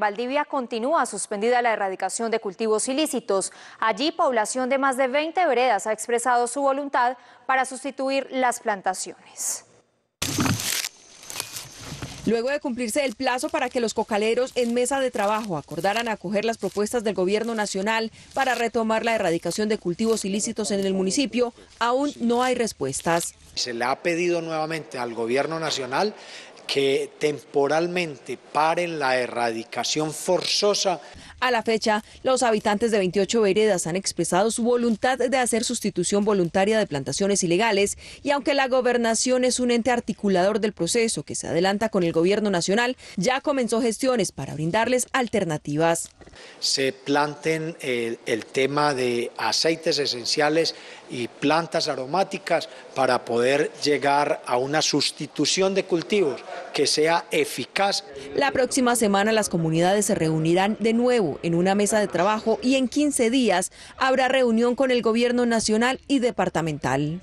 Valdivia continúa suspendida la erradicación de cultivos ilícitos. Allí, población de más de 20 veredas ha expresado su voluntad para sustituir las plantaciones. Luego de cumplirse el plazo para que los cocaleros en mesa de trabajo acordaran acoger las propuestas del gobierno nacional para retomar la erradicación de cultivos ilícitos en el municipio, aún no hay respuestas. Se le ha pedido nuevamente al gobierno nacional que temporalmente paren la erradicación forzosa a la fecha, los habitantes de 28 veredas han expresado su voluntad de hacer sustitución voluntaria de plantaciones ilegales y aunque la gobernación es un ente articulador del proceso que se adelanta con el gobierno nacional, ya comenzó gestiones para brindarles alternativas. Se planten el, eh, el tema de aceites esenciales y plantas aromáticas para poder llegar a una sustitución de cultivos que sea eficaz. La próxima semana las comunidades se reunirán de nuevo en una mesa de trabajo y en 15 días habrá reunión con el gobierno nacional y departamental.